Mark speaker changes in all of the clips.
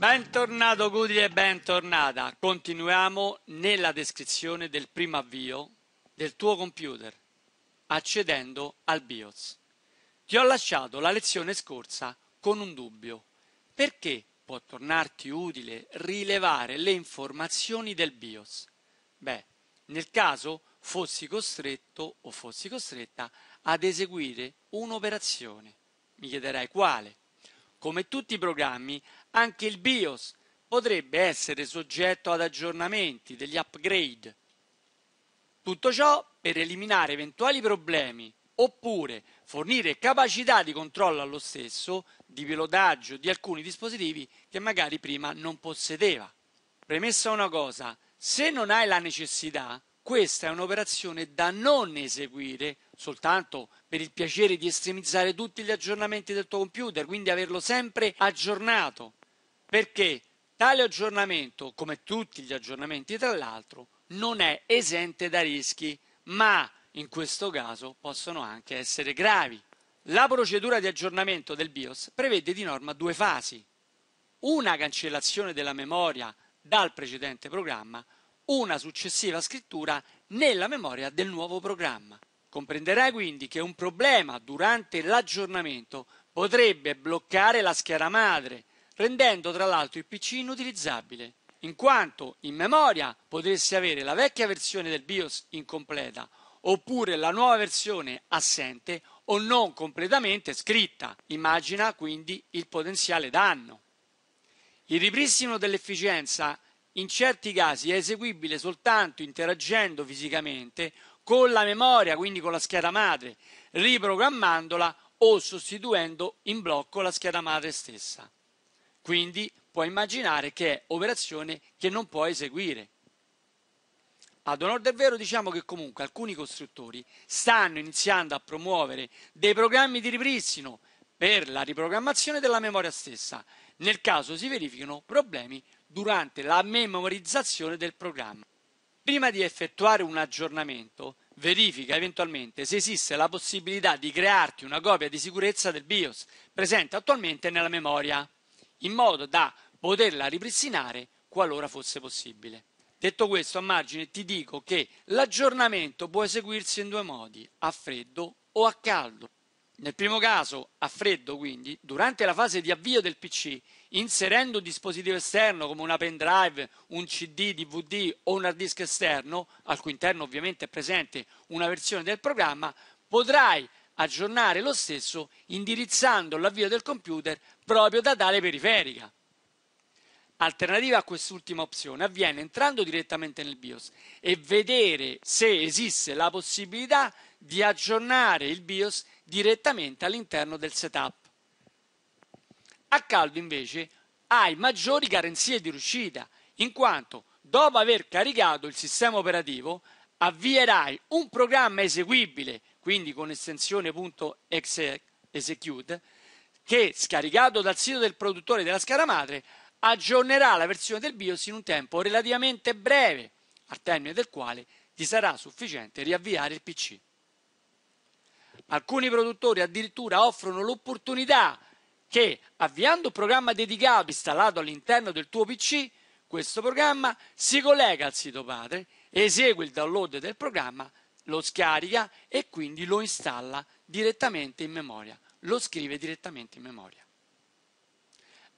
Speaker 1: Bentornato Gudri e bentornata. Continuiamo nella descrizione del primo avvio del tuo computer accedendo al BIOS. Ti ho lasciato la lezione scorsa con un dubbio. Perché può tornarti utile rilevare le informazioni del BIOS? Beh, nel caso fossi costretto o fossi costretta ad eseguire un'operazione. Mi chiederai quale? Come tutti i programmi, anche il BIOS potrebbe essere soggetto ad aggiornamenti, degli upgrade. Tutto ciò per eliminare eventuali problemi oppure fornire capacità di controllo allo stesso, di pilotaggio di alcuni dispositivi che magari prima non possedeva. Premessa una cosa, se non hai la necessità, questa è un'operazione da non eseguire soltanto per il piacere di estremizzare tutti gli aggiornamenti del tuo computer, quindi averlo sempre aggiornato, perché tale aggiornamento, come tutti gli aggiornamenti tra l'altro, non è esente da rischi, ma in questo caso possono anche essere gravi. La procedura di aggiornamento del BIOS prevede di norma due fasi. Una cancellazione della memoria dal precedente programma una successiva scrittura nella memoria del nuovo programma. Comprenderai quindi che un problema durante l'aggiornamento potrebbe bloccare la scheda madre, rendendo tra l'altro il PC inutilizzabile, in quanto in memoria potresti avere la vecchia versione del BIOS incompleta oppure la nuova versione assente o non completamente scritta. Immagina quindi il potenziale danno. Il ripristino dell'efficienza in certi casi è eseguibile soltanto interagendo fisicamente con la memoria, quindi con la scheda madre, riprogrammandola o sostituendo in blocco la scheda madre stessa. Quindi puoi immaginare che è operazione che non puoi eseguire. Ad onore del vero diciamo che comunque alcuni costruttori stanno iniziando a promuovere dei programmi di ripristino per la riprogrammazione della memoria stessa nel caso si verifichino problemi durante la memorizzazione del programma. Prima di effettuare un aggiornamento, verifica eventualmente se esiste la possibilità di crearti una copia di sicurezza del BIOS presente attualmente nella memoria, in modo da poterla ripristinare qualora fosse possibile. Detto questo, a margine ti dico che l'aggiornamento può eseguirsi in due modi, a freddo o a caldo. Nel primo caso, a freddo quindi, durante la fase di avvio del PC, inserendo un dispositivo esterno come una pendrive, un CD, DVD o un hard disk esterno, al cui interno ovviamente è presente una versione del programma, potrai aggiornare lo stesso indirizzando l'avvio del computer proprio da tale periferica. Alternativa a quest'ultima opzione avviene entrando direttamente nel BIOS e vedere se esiste la possibilità di aggiornare il BIOS direttamente all'interno del setup. A caldo invece hai maggiori garanzie di riuscita, in quanto dopo aver caricato il sistema operativo avvierai un programma eseguibile, quindi con estensione.execute, che scaricato dal sito del produttore della scheda madre aggiornerà la versione del BIOS in un tempo relativamente breve, al termine del quale ti sarà sufficiente riavviare il PC. Alcuni produttori addirittura offrono l'opportunità che, avviando un programma dedicato installato all'interno del tuo PC, questo programma si collega al sito padre, esegue il download del programma, lo scarica e quindi lo installa direttamente in memoria, lo scrive direttamente in memoria.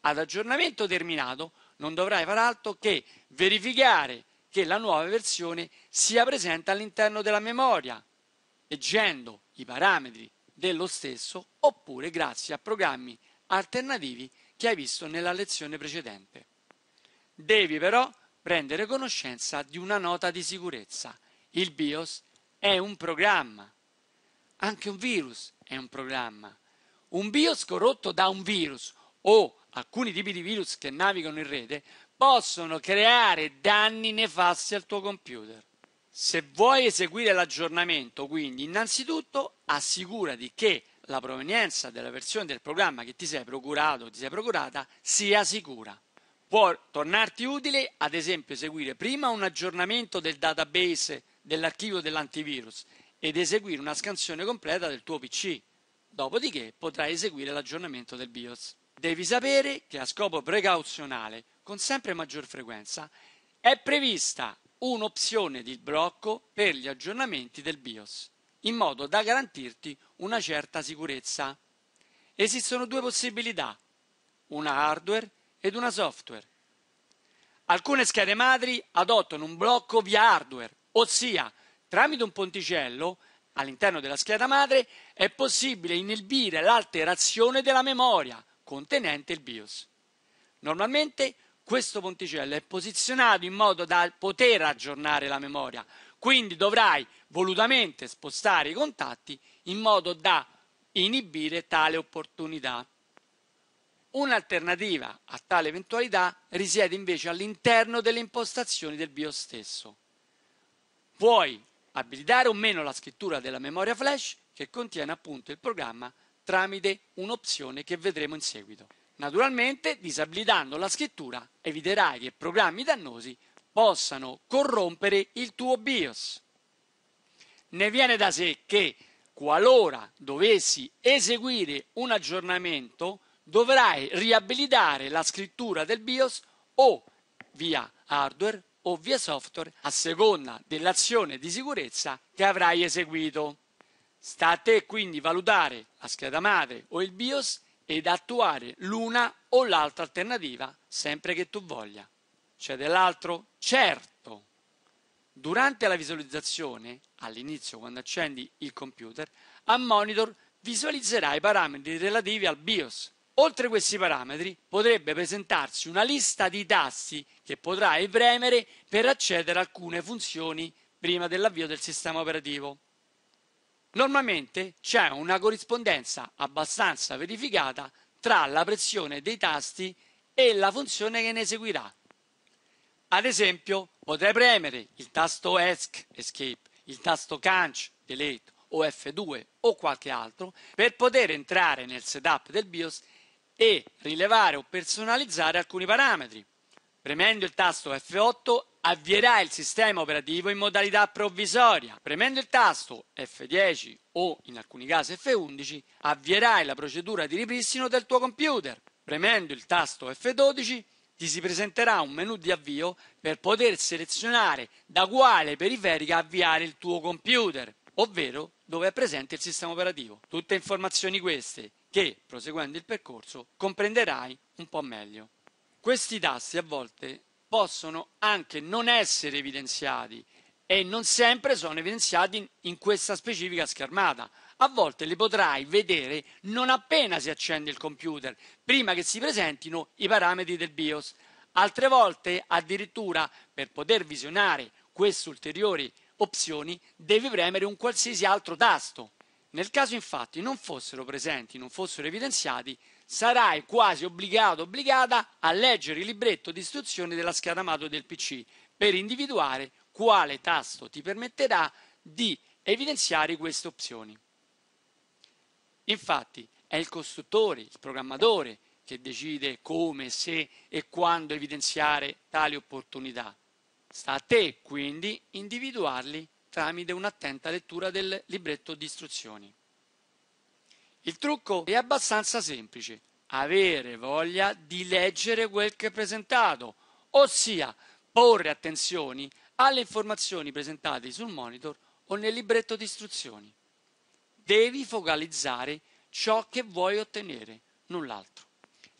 Speaker 1: Ad aggiornamento terminato non dovrai far altro che verificare che la nuova versione sia presente all'interno della memoria, leggendo i parametri dello stesso oppure grazie a programmi alternativi che hai visto nella lezione precedente. Devi però prendere conoscenza di una nota di sicurezza. Il BIOS è un programma. Anche un virus è un programma. Un BIOS corrotto da un virus o alcuni tipi di virus che navigano in rete possono creare danni nefasti al tuo computer. Se vuoi eseguire l'aggiornamento, quindi innanzitutto assicurati che la provenienza della versione del programma che ti sei procurato o ti sei procurata sia sicura. Può tornarti utile, ad esempio, eseguire prima un aggiornamento del database dell'archivio dell'antivirus ed eseguire una scansione completa del tuo PC. Dopodiché potrai eseguire l'aggiornamento del BIOS. Devi sapere che a scopo precauzionale, con sempre maggior frequenza, è prevista un'opzione di blocco per gli aggiornamenti del BIOS, in modo da garantirti una certa sicurezza. Esistono due possibilità, una hardware ed una software. Alcune schede madri adottano un blocco via hardware, ossia tramite un ponticello all'interno della scheda madre è possibile inibire l'alterazione della memoria contenente il BIOS. Normalmente questo ponticello è posizionato in modo da poter aggiornare la memoria. Quindi dovrai volutamente spostare i contatti in modo da inibire tale opportunità. Un'alternativa a tale eventualità risiede invece all'interno delle impostazioni del BIOS stesso. Puoi abilitare o meno la scrittura della memoria flash che contiene appunto il programma tramite un'opzione che vedremo in seguito. Naturalmente, disabilitando la scrittura, eviterai che programmi dannosi possano corrompere il tuo BIOS. Ne viene da sé che qualora dovessi eseguire un aggiornamento, dovrai riabilitare la scrittura del BIOS o via hardware o via software a seconda dell'azione di sicurezza che avrai eseguito. Sta a te quindi valutare la scheda madre o il BIOS ed attuare l'una o l'altra alternativa sempre che tu voglia. C'è cioè dell'altro? Certo. Durante la visualizzazione, all'inizio quando accendi il computer, a monitor visualizzerà i parametri relativi al BIOS. Oltre questi parametri potrebbe presentarsi una lista di tasti che potrai premere per accedere a alcune funzioni prima dell'avvio del sistema operativo normalmente c'è una corrispondenza abbastanza verificata tra la pressione dei tasti e la funzione che ne eseguirà. Ad esempio, potrei premere il tasto ESC, Escape, il tasto CANCH, Delete, o F2 o qualche altro per poter entrare nel setup del BIOS e rilevare o personalizzare alcuni parametri. Premendo il tasto F8 avvierà il sistema operativo in modalità provvisoria. Premendo il tasto F10 o in alcuni casi F11 avvierai la procedura di ripristino del tuo computer. Premendo il tasto F12 ti si presenterà un menu di avvio per poter selezionare da quale periferica avviare il tuo computer, ovvero dove è presente il sistema operativo. Tutte informazioni queste che, proseguendo il percorso, comprenderai un po' meglio questi tasti a volte possono anche non essere evidenziati e non sempre sono evidenziati in questa specifica schermata. A volte li potrai vedere non appena si accende il computer, prima che si presentino i parametri del BIOS. Altre volte addirittura per poter visionare queste ulteriori opzioni devi premere un qualsiasi altro tasto. Nel caso infatti non fossero presenti, non fossero evidenziati, sarai quasi obbligato, obbligata a leggere il libretto di istruzione della scheda schiamamato del PC per individuare quale tasto ti permetterà di evidenziare queste opzioni. Infatti è il costruttore, il programmatore, che decide come, se e quando evidenziare tali opportunità. Sta a te quindi individuarli tramite un'attenta lettura del libretto di istruzioni. Il trucco è abbastanza semplice, avere voglia di leggere quel che è presentato, ossia porre attenzione alle informazioni presentate sul monitor o nel libretto di istruzioni. Devi focalizzare ciò che vuoi ottenere, null'altro.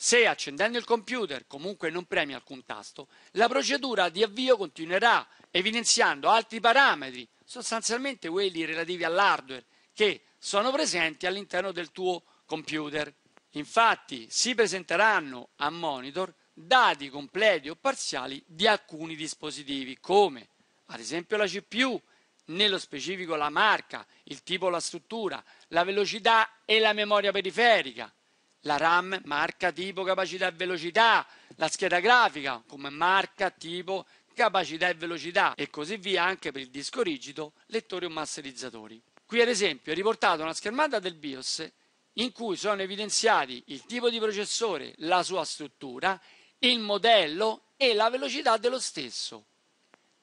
Speaker 1: Se accendendo il computer comunque non premi alcun tasto, la procedura di avvio continuerà evidenziando altri parametri, sostanzialmente quelli relativi all'hardware, che sono presenti all'interno del tuo computer. Infatti si presenteranno a monitor dati completi o parziali di alcuni dispositivi, come ad esempio la CPU, nello specifico la marca, il tipo, la struttura, la velocità e la memoria periferica, la RAM, marca, tipo, capacità e velocità, la scheda grafica come marca, tipo, capacità e velocità e così via anche per il disco rigido, lettori o masterizzatori. Qui ad esempio è riportata una schermata del BIOS in cui sono evidenziati il tipo di processore, la sua struttura, il modello e la velocità dello stesso.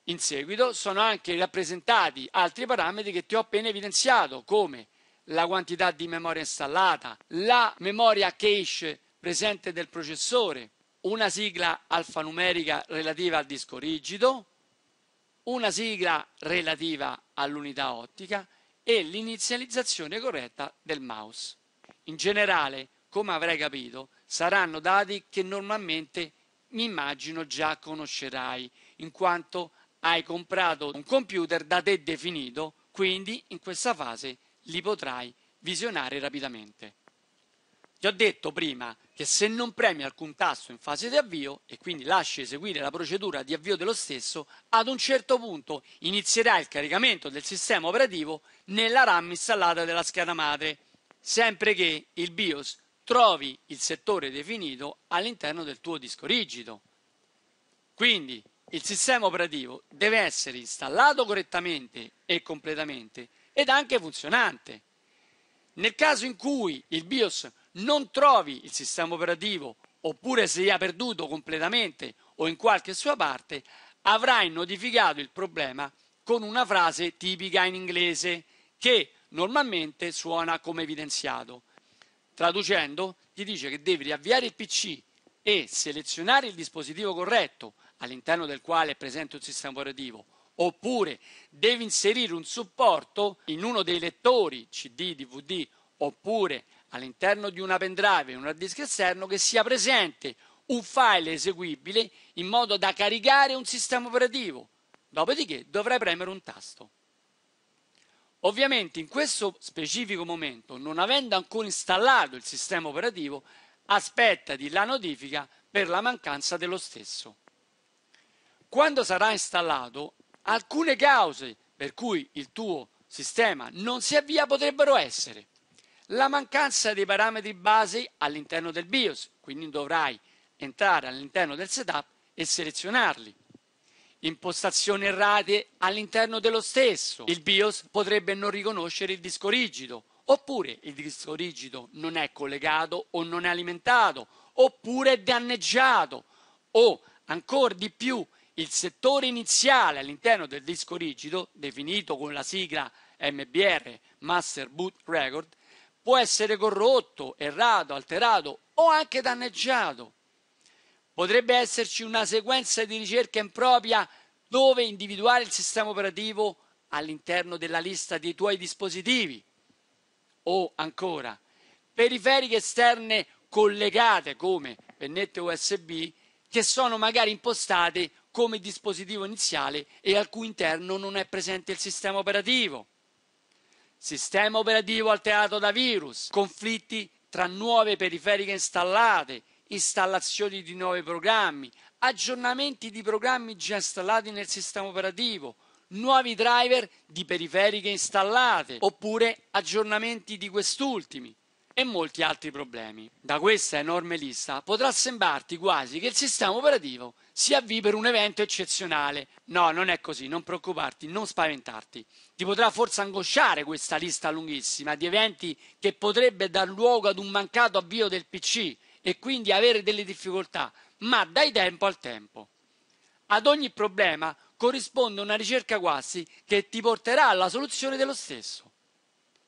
Speaker 1: In seguito sono anche rappresentati altri parametri che ti ho appena evidenziato, come la quantità di memoria installata, la memoria cache presente del processore, una sigla alfanumerica relativa al disco rigido, una sigla relativa all'unità ottica e l'inizializzazione corretta del mouse. In generale, come avrai capito, saranno dati che normalmente mi immagino già conoscerai, in quanto hai comprato un computer da te definito, quindi in questa fase li potrai visionare rapidamente. Ti ho detto prima che se non premi alcun tasto in fase di avvio e quindi lasci eseguire la procedura di avvio dello stesso, ad un certo punto inizierà il caricamento del sistema operativo nella RAM installata della scheda madre, sempre che il BIOS trovi il settore definito all'interno del tuo disco rigido. Quindi il sistema operativo deve essere installato correttamente e completamente ed anche funzionante. Nel caso in cui il BIOS non trovi il sistema operativo oppure se ha perduto completamente o in qualche sua parte, avrai notificato il problema con una frase tipica in inglese che normalmente suona come evidenziato. Traducendo, ti dice che devi riavviare il PC e selezionare il dispositivo corretto all'interno del quale è presente un sistema operativo, oppure devi inserire un supporto in uno dei lettori CD, DVD oppure all'interno di una pendrive, o un hard disk esterno, che sia presente un file eseguibile in modo da caricare un sistema operativo. Dopodiché dovrai premere un tasto. Ovviamente in questo specifico momento, non avendo ancora installato il sistema operativo, aspettati la notifica per la mancanza dello stesso. Quando sarà installato, alcune cause per cui il tuo sistema non si avvia potrebbero essere la mancanza dei parametri base all'interno del BIOS, quindi dovrai entrare all'interno del setup e selezionarli. Impostazioni errate all'interno dello stesso. Il BIOS potrebbe non riconoscere il disco rigido, oppure il disco rigido non è collegato o non è alimentato, oppure è danneggiato, o ancora di più il settore iniziale all'interno del disco rigido, definito con la sigla MBR Master Boot Record, può essere corrotto, errato, alterato o anche danneggiato. Potrebbe esserci una sequenza di ricerca impropria dove individuare il sistema operativo all'interno della lista dei tuoi dispositivi. O ancora, periferiche esterne collegate come pennette USB che sono magari impostate come dispositivo iniziale e al cui interno non è presente il sistema operativo sistema operativo alterato da virus, conflitti tra nuove periferiche installate, installazioni di nuovi programmi, aggiornamenti di programmi già installati nel sistema operativo, nuovi driver di periferiche installate oppure aggiornamenti di quest'ultimi e molti altri problemi. Da questa enorme lista potrà sembrarti quasi che il sistema operativo si avvii per un evento eccezionale. No, non è così, non preoccuparti, non spaventarti. Ti potrà forse angosciare questa lista lunghissima di eventi che potrebbe dar luogo ad un mancato avvio del PC e quindi avere delle difficoltà, ma dai tempo al tempo. Ad ogni problema corrisponde una ricerca quasi che ti porterà alla soluzione dello stesso.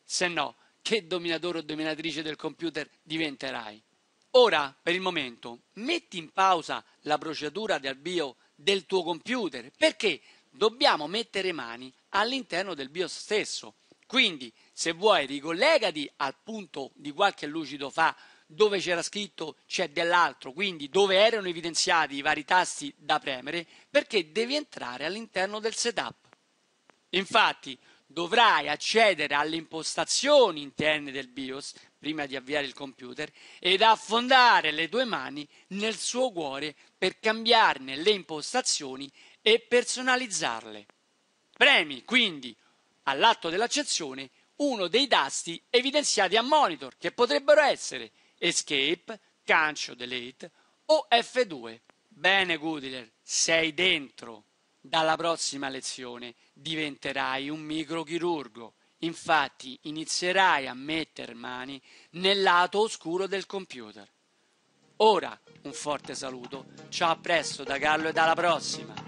Speaker 1: Se no, che dominatore o dominatrice del computer diventerai. Ora, per il momento, metti in pausa la procedura di avvio del tuo computer perché dobbiamo mettere mani all'interno del BIOS stesso. Quindi, se vuoi, ricollegati al punto di qualche lucido fa dove c'era scritto c'è dell'altro, quindi dove erano evidenziati i vari tasti da premere, perché devi entrare all'interno del setup. Infatti, dovrai accedere alle impostazioni interne del BIOS prima di avviare il computer ed affondare le tue mani nel suo cuore per cambiarne le impostazioni e personalizzarle. Premi quindi all'atto dell'accezione uno dei tasti evidenziati a monitor che potrebbero essere Escape, Cancio, Delete o F2. Bene Goodler, sei dentro dalla prossima lezione diventerai un microchirurgo. Infatti inizierai a metter mani nel lato oscuro del computer. Ora un forte saluto, ciao a presto da Gallo e dalla prossima!